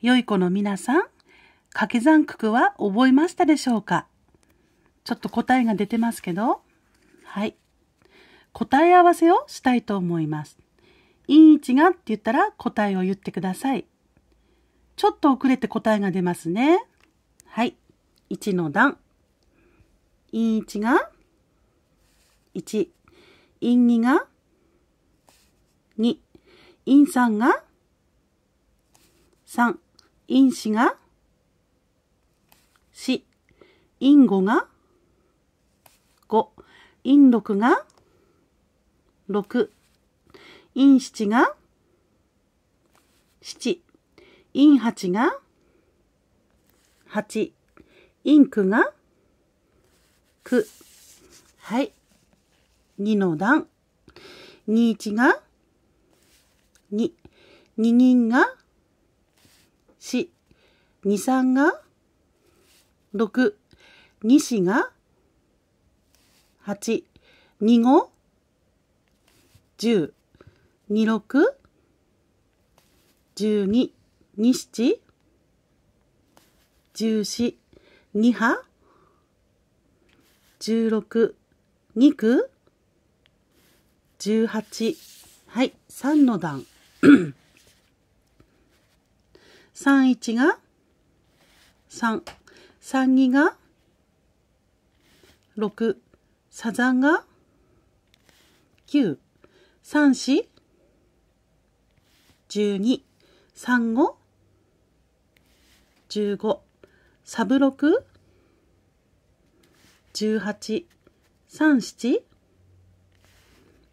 良い子の皆さん、掛け算句は覚えましたでしょうかちょっと答えが出てますけど、はい。答え合わせをしたいと思います。いい位置がって言ったら答えを言ってください。ちょっと遅れて答えが出ますね。はい。1の段。いい位置が1。陰んが2。いんが3。因子が四、因5が五、因6が六、因七が七、因八が八、因9が九、はい。二の段。二一が二、二人が4、2、3が6、2、4が8、2、5、10、2、6、12、2、7、14、2波、16、2区、18、はい、3の段。三一が3、32が6、サザンが9、3、4、12、3、5、15、サブ6、18、三七、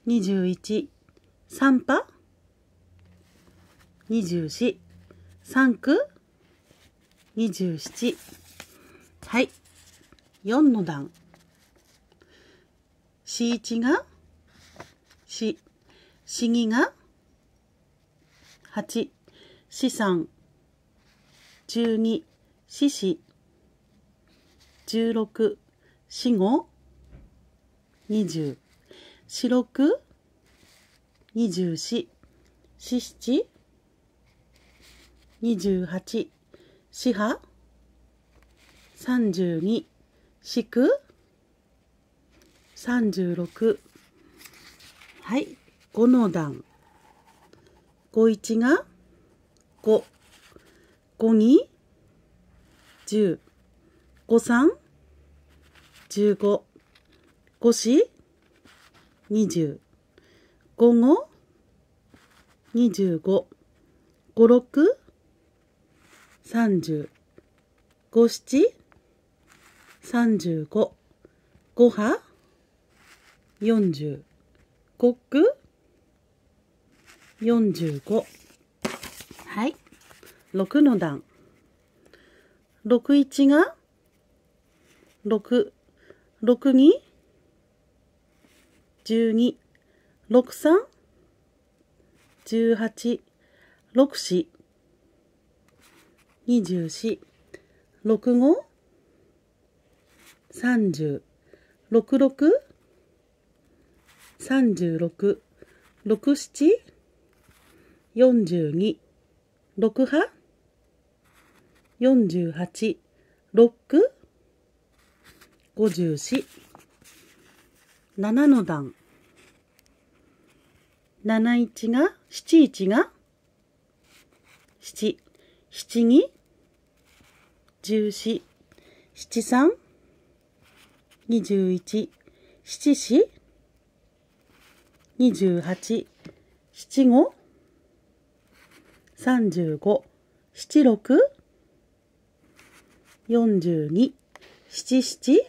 二十一、三パ二十四、3区27はい4の段 C1 が4二が8 4 3 12四4 16 4 5 20 4 6 24四七28四波32四三36はい5の段51が55 2 1053 15 5五20 55 26三十五七三十五五波四十五九四十五はい六の段六一が六六二十二六三十八六四二十四、六五、三十、六六、三十六、六七、四十二、六八、四十八、六、五十四、七の段、七一が、七一が、七、七二、十四、七三、二十一、七四、二十八、七五、三十五、七六、四十二、七七、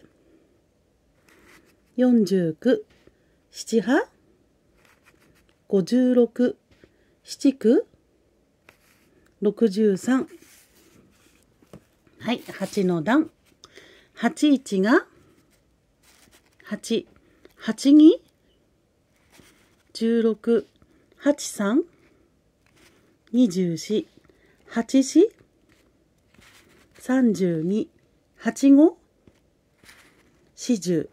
四十九、七八、五十六、七九、六十三、はい、8の段。81が8。8 2 16。83。24。84。32。85。40。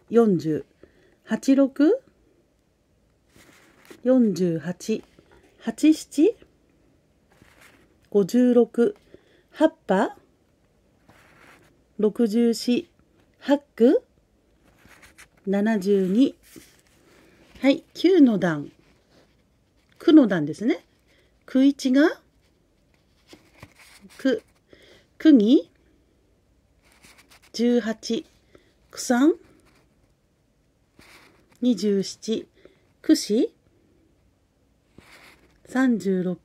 86。48。87。56。葉っぱ64、8区、72。はい、9の段。9の段ですね。九1が、十区九18、区3、27、区十36、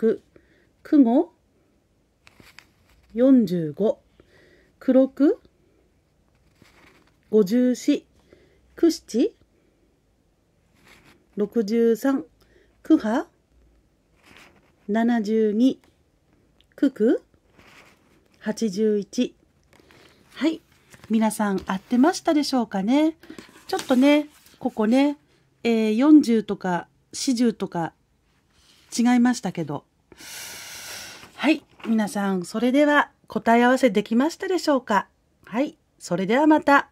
区四45、区6、五十四、九七、六十三、九波、七十二、九九、八十一。はい。皆さん合ってましたでしょうかね。ちょっとね、ここね、えー、40とか40とか違いましたけど。はい。皆さん、それでは答え合わせできましたでしょうかはい。それではまた。